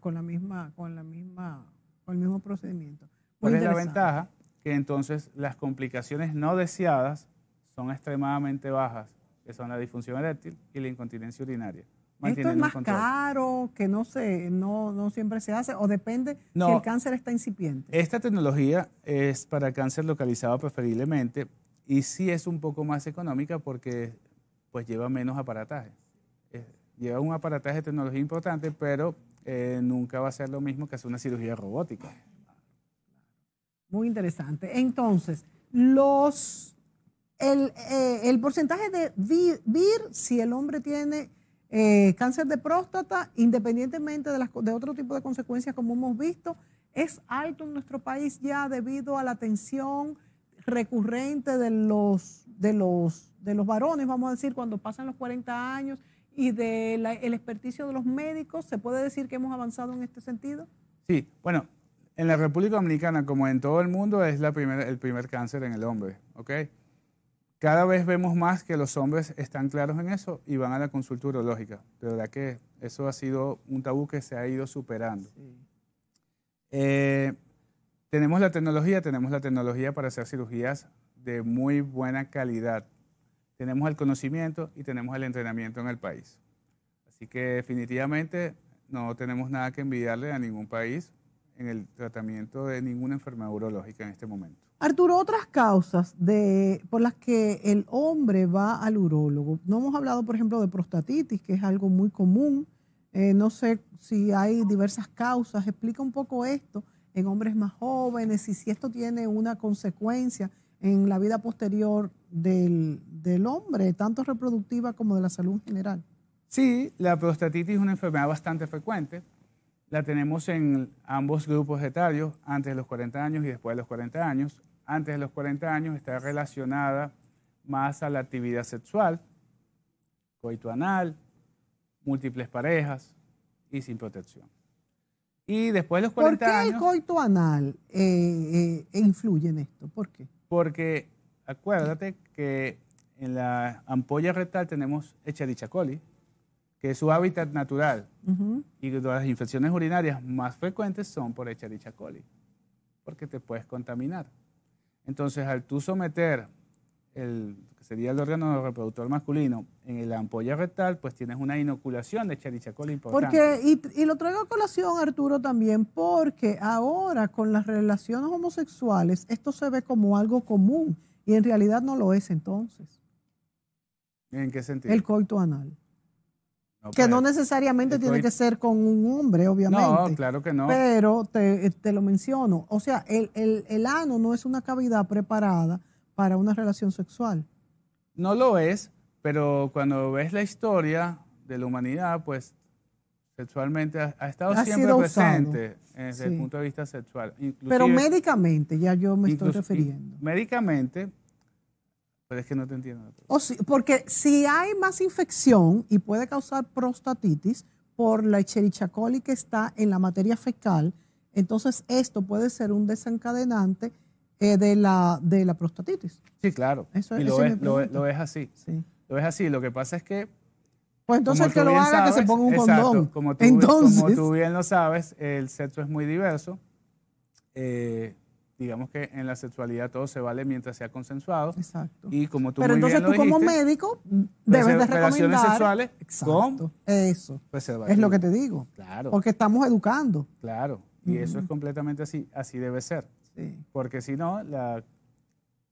con la misma, con la misma, con el mismo procedimiento. ¿Cuál es la ventaja? Que entonces las complicaciones no deseadas son extremadamente bajas, que son la disfunción eréctil y la incontinencia urinaria. ¿Esto es más caro, que no, se, no, no siempre se hace, o depende si el cáncer está incipiente? Esta tecnología es para cáncer localizado preferiblemente y sí es un poco más económica porque pues lleva menos aparataje. Lleva un aparataje de tecnología importante, pero eh, nunca va a ser lo mismo que hacer una cirugía robótica. Muy interesante. Entonces, los, el, eh, el porcentaje de VIR, si el hombre tiene eh, cáncer de próstata, independientemente de, las, de otro tipo de consecuencias como hemos visto, es alto en nuestro país ya debido a la atención recurrente de los, de los, de los varones, vamos a decir, cuando pasan los 40 años y del el experticio de los médicos. ¿Se puede decir que hemos avanzado en este sentido? Sí, bueno, en la República Dominicana, como en todo el mundo, es la el primer cáncer en el hombre, ¿ok? Cada vez vemos más que los hombres están claros en eso y van a la consulta urológica. De verdad que eso ha sido un tabú que se ha ido superando. Eh, tenemos la tecnología, tenemos la tecnología para hacer cirugías de muy buena calidad. Tenemos el conocimiento y tenemos el entrenamiento en el país. Así que definitivamente no tenemos nada que envidiarle a ningún país en el tratamiento de ninguna enfermedad urológica en este momento. Arturo, otras causas de, por las que el hombre va al urólogo. No hemos hablado, por ejemplo, de prostatitis, que es algo muy común. Eh, no sé si hay diversas causas. Explica un poco esto en hombres más jóvenes y si esto tiene una consecuencia en la vida posterior del, del hombre, tanto reproductiva como de la salud en general. Sí, la prostatitis es una enfermedad bastante frecuente la tenemos en ambos grupos etarios, antes de los 40 años y después de los 40 años. Antes de los 40 años está relacionada más a la actividad sexual, coito anal, múltiples parejas y sin protección. Y después de los 40 años... ¿Por qué el coito anal eh, eh, influye en esto? ¿Por qué? Porque acuérdate que en la ampolla rectal tenemos dicha coli, que es su hábitat natural. Y las infecciones urinarias más frecuentes son por el coli, porque te puedes contaminar. Entonces, al tú someter el que sería el órgano reproductor masculino en la ampolla rectal, pues tienes una inoculación de Charichacoli coli importante. Porque, y lo traigo a colación, Arturo, también, porque ahora con las relaciones homosexuales esto se ve como algo común y en realidad no lo es entonces. ¿En qué sentido? El coito anal que no necesariamente tiene que ser con un hombre, obviamente. No, claro que no. Pero te, eh, lo menciono. O sea, el, ano no es una cavidad preparada para una relación sexual. No lo es, pero cuando ves la historia de la humanidad, pues sexualmente ha, estado siempre presente eh, desde el punto de vista sexual. pero médicamente, ya yo me estoy refiriendo. Médicamente, pero es que no te entiendo. O porque si hay más infección y puede causar prostatitis por la Echerichia coli que está en la materia fecal, entonces esto puede ser un desencadenante eh, de, la, de la prostatitis. Sí, claro. Eso, y es, lo, es, lo es así. Lo es así. Lo que pasa es que pues entonces el que lo haga que se ponga un condón. Como tú, como tú bien lo sabes, el sexo es muy diverso. Eh, digamos que en la sexualidad todo se vale mientras sea consensuado. Exacto. Y como tú Pero entonces tú como médico pues, debes de eh, recomendar relaciones sexuales Exacto. con eso. Pues, es lo que te digo. Claro. Porque estamos educando. Claro. Y eso es completamente así, así debe ser. Sí. Porque si no, la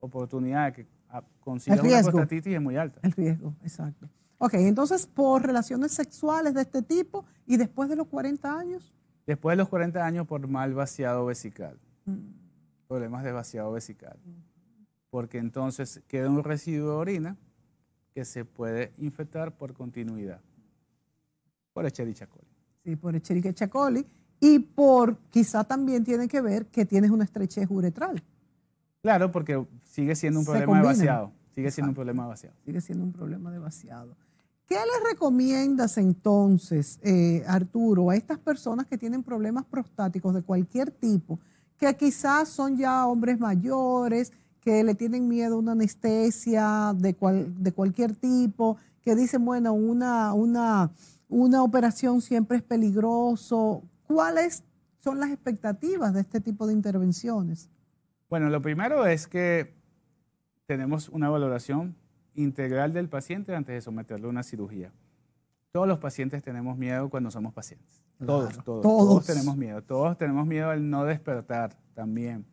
oportunidad de que ah, consiga una prostatitis es muy alta. El riesgo, exacto. Ok, entonces por relaciones sexuales de este tipo y después de los 40 años. Después de los 40 años por mal vaciado vesical. Mm problemas de vaciado vesical. Porque entonces queda un residuo de orina que se puede infectar por continuidad. Por Echerichia coli. Sí, por Echerichia coli. Y por, quizá también tiene que ver que tienes una estrechez uretral. Claro, porque sigue siendo un problema de vaciado. Sigue siendo un problema de vaciado. Sigue siendo un problema de vaciado. ¿Qué les recomiendas entonces, eh, Arturo, a estas personas que tienen problemas prostáticos de cualquier tipo, que quizás son ya hombres mayores, que le tienen miedo a una anestesia de, de cualquier tipo, que dicen, bueno, una, una, una operación siempre es peligroso. ¿Cuáles son las expectativas de este tipo de intervenciones? Bueno, lo primero es que tenemos una valoración integral del paciente antes de someterlo a una cirugía. Todos los pacientes tenemos miedo cuando somos pacientes. Todos, todos, todos, tenemos miedo. Todos tenemos miedo al no despertar también.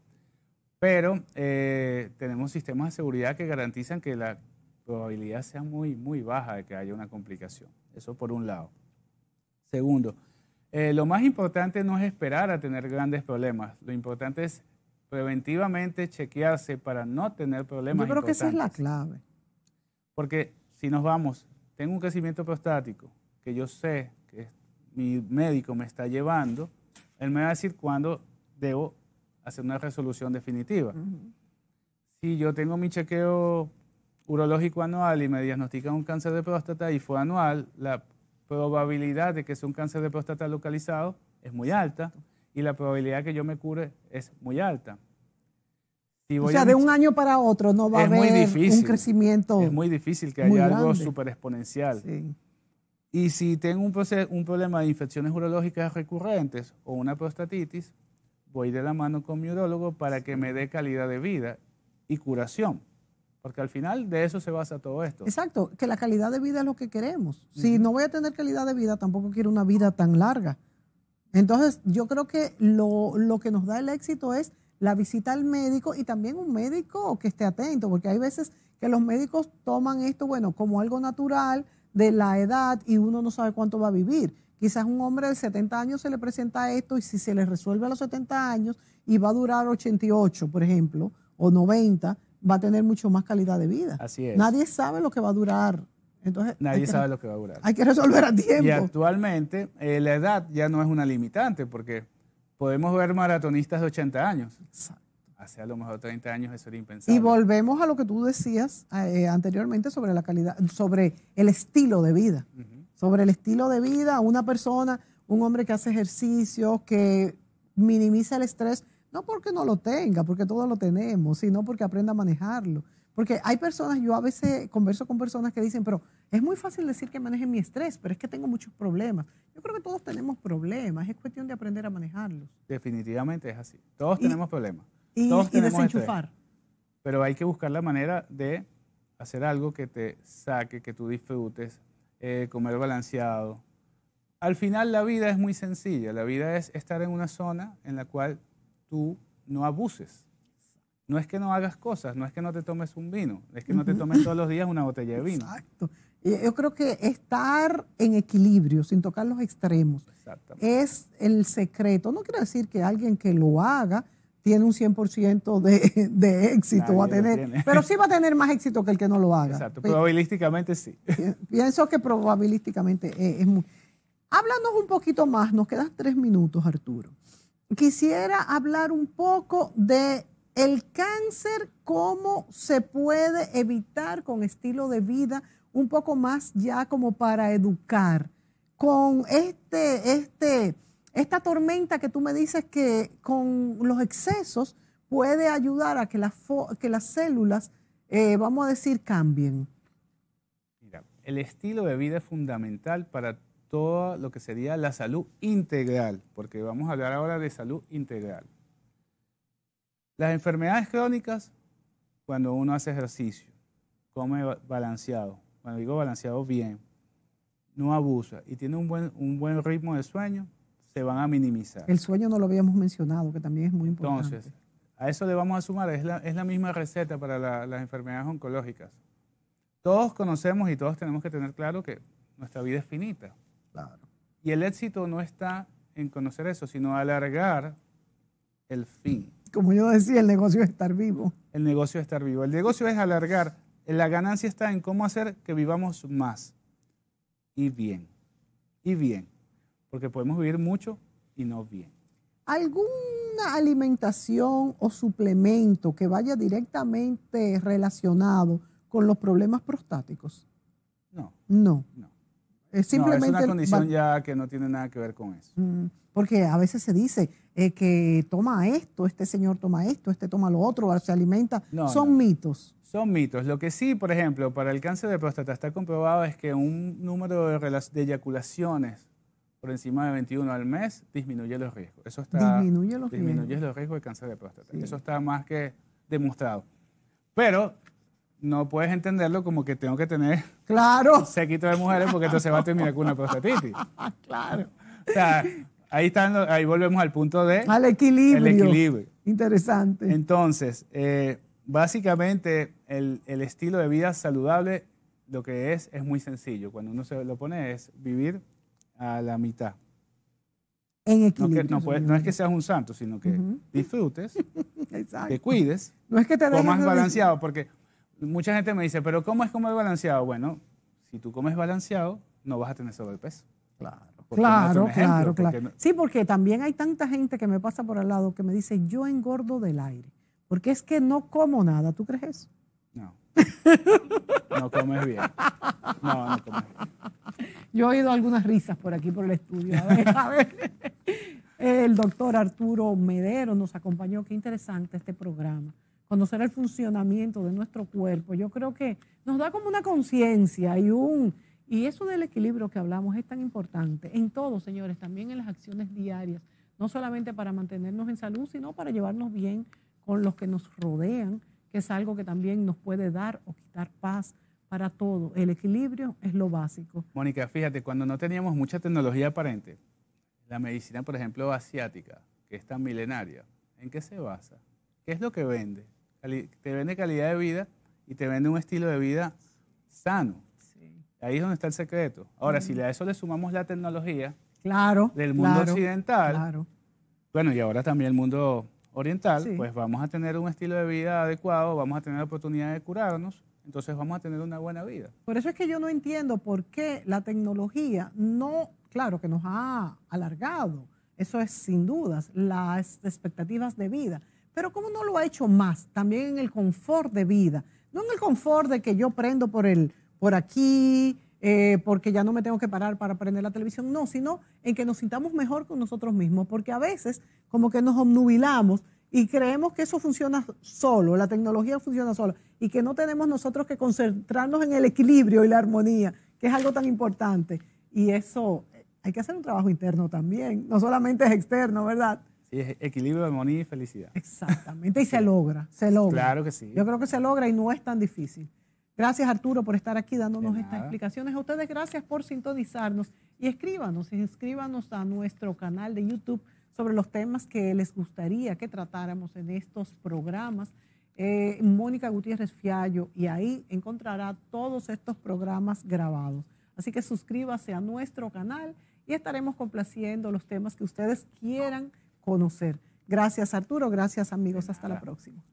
Pero eh, tenemos sistemas de seguridad que garantizan que la probabilidad sea muy, muy baja de que haya una complicación. Eso por un lado. Segundo, eh, lo más importante no es esperar a tener grandes problemas. Lo importante es preventivamente chequearse para no tener problemas. Yo creo que esa es la clave. Porque si nos vamos, tengo un crecimiento prostático que yo sé mi médico me está llevando, él me va a decir cuándo debo hacer una resolución definitiva. Si yo tengo mi chequeo urológico anual y me diagnostican un cáncer de próstata y fue anual, la probabilidad de que sea un cáncer de próstata localizado es muy alta y la probabilidad de que yo me cure es muy alta. o sea, de un año para otro no va a haber un crecimiento. Es muy difícil que haya algo súper exponencial. Sí. Y si tengo un, un problema de infecciones urológicas recurrentes o una prostatitis, voy de la mano con mi urólogo para que me dé calidad de vida y curación. Porque al final de eso se basa todo esto. Exacto, que la calidad de vida es lo que queremos. Si no voy a tener calidad de vida, tampoco quiero una vida tan larga. Entonces, yo creo que lo, lo que nos da el éxito es la visita al médico y también un médico que esté atento, porque hay veces que los médicos toman esto, bueno, como algo natural, de la edad y uno no sabe cuánto va a vivir. Quizás un hombre de 70 años se le presenta esto y si se le resuelve a los 70 años y va a durar 88, por ejemplo, o 90, va a tener mucho más calidad de vida. Así es. Nadie sabe lo que va a durar. Entonces, Nadie sabe lo que va a durar. Hay que resolver a tiempo. Y actualmente eh, la edad ya no es una limitante porque podemos ver maratonistas de 80 años. Exacto. Hace a lo mejor 30 años eso era impensable. Y volvemos a lo que tú decías eh, anteriormente sobre la calidad, sobre el estilo de vida. Sobre el estilo de vida, una persona, un hombre que hace ejercicio, que minimiza el estrés, no porque no lo tenga, porque todos lo tenemos, sino porque aprenda a manejarlo. Porque hay personas, yo a veces converso con personas que dicen, pero es muy fácil decir que maneje mi estrés, pero es que tengo muchos problemas. Yo creo que todos tenemos problemas, es cuestión de aprender a manejarlos. Definitivamente es así. Todos tenemos problemas y, y este. desenchufar. Pero hay que buscar la manera de hacer algo que te saque, que tú disfrutes, eh, comer balanceado. Al final la vida es muy sencilla, la vida es estar en una zona en la cual tú no abuses. No es que no hagas cosas, no es que no te tomes un vino, es que no te tomes todos los *laughs* días una botella de vino. Exacto. Yo creo que estar en equilibrio, sin tocar los extremos, es el secreto. No quiero decir que alguien que lo haga, tiene un 100% *laughs* de, éxito, va a tener, pero sí va a tener más éxito que el que no lo haga. Exacto, pues, probabilísticamente sí. Pienso que probabilísticamente e, es, es, muy... Háblanos un poquito más, nos quedan tres minutos, Arturo. Quisiera hablar un poco de el cáncer, cómo se puede evitar con estilo de vida, un poco más ya como para educar, con este, este esta tormenta que tú me dices que con los excesos puede ayudar a que las, que las células, eh, vamos a decir, cambien. Mira, el estilo de vida es fundamental para todo lo que sería la salud integral, porque vamos a hablar ahora de salud integral. Las enfermedades crónicas, cuando uno hace ejercicio, come balanceado, cuando digo balanceado bien, no abusa y tiene un buen, un buen ritmo de sueño, se van a minimizar. El sueño no lo habíamos mencionado, que también es muy importante. Entonces, a eso le vamos a sumar, es la, misma receta para las enfermedades oncológicas. Todos conocemos y todos tenemos que tener claro que nuestra vida es finita. Claro. Y el éxito no está en conocer eso, sino alargar el fin. Como yo decía, el negocio es estar vivo. El negocio es estar vivo. El negocio es alargar. La ganancia está en cómo hacer que vivamos más. Y bien. Y bien porque podemos vivir mucho y no bien. ¿Alguna alimentación o suplemento que vaya directamente relacionado con los problemas prostáticos? No. No. No. Es simplemente una condición ya que no tiene nada que ver con eso. Mm, porque a veces se dice eh, que toma esto, este señor toma esto, este toma lo otro, se alimenta. No, son mitos. Son mitos. Lo que sí, por ejemplo, para el cáncer de próstata está comprobado es que un número de eyaculaciones por encima de 21 al mes, disminuye los riesgos. Eso está, disminuye los, disminuye los riesgos de cáncer de próstata. Eso está más que demostrado. Pero no puedes entenderlo como que tengo que tener claro se sequito de mujeres porque entonces va a terminar con una prostatitis. *laughs* claro. O sea, ahí, están, ahí volvemos al punto de... Al equilibrio. El equilibrio. Interesante. Entonces, eh, básicamente el, el estilo de vida saludable lo que es es muy sencillo. Cuando uno se lo pone es vivir a la mitad. En equilibrio. No, es que seas un santo, sino que disfrutes, *laughs* te cuides, no es que te comas balanceado, porque mucha gente me dice, pero ¿cómo es comer balanceado? Bueno, si tú comes balanceado, no vas a tener sobrepeso. Claro. Claro, claro, claro. Sí, porque también hay tanta gente que me pasa por al lado que me dice, yo engordo del aire, porque es que no como nada, ¿tú crees eso? No. *laughs* No comes bien. No, no comes bien. Yo he oído algunas risas por aquí, por el estudio. A ver, *laughs* El doctor Arturo Medero nos acompañó. Qué interesante este programa. Conocer el funcionamiento de nuestro cuerpo. Yo creo que nos da como una conciencia y un... Y eso del equilibrio que hablamos es tan importante en todo, señores, también en las acciones diarias, no solamente para mantenernos en salud, sino para llevarnos bien con los que nos rodean, que es algo que también nos puede dar o quitar paz, para todo. El equilibrio es lo básico. Mónica, fíjate, cuando no teníamos mucha tecnología aparente, la medicina, por ejemplo, asiática, que es tan milenaria, ¿en qué se basa? ¿Qué es lo que vende? Te vende calidad de vida y te vende un estilo de vida sano. Ahí es donde está el secreto. Ahora, si a eso le sumamos la tecnología claro, del mundo occidental, bueno, y ahora también el mundo oriental, pues vamos a tener un estilo de vida adecuado, vamos a tener la oportunidad de curarnos entonces vamos a tener una buena vida. Por eso es que yo no entiendo por qué la tecnología no, claro que nos ha alargado, eso es sin dudas, las expectativas de vida, pero cómo no lo ha hecho más, también en el confort de vida, no en el confort de que yo prendo por, el, por aquí, eh, porque ya no me tengo que parar para prender la televisión, no, sino en que nos sintamos mejor con nosotros mismos, porque a veces como que nos obnubilamos y creemos que eso funciona solo, la tecnología funciona solo, y que no tenemos nosotros que concentrarnos en el equilibrio y la armonía, que es algo tan importante. Y eso eh, hay que hacer un trabajo interno también, no solamente es externo, ¿verdad? Sí, es equilibrio, armonía y felicidad. Exactamente, y se logra, se logra. Claro que sí. Yo creo que se logra y no es tan difícil. Gracias Arturo por estar aquí dándonos estas explicaciones. A ustedes gracias por sintonizarnos y escríbanos, inscríbanos a nuestro canal de YouTube sobre los temas que les gustaría que tratáramos en estos programas. Eh, Mónica Gutiérrez Fiallo y ahí encontrará todos estos programas grabados. Así que suscríbase a nuestro canal y estaremos complaciendo los temas que ustedes quieran conocer. Gracias Arturo, gracias amigos, hasta la próxima.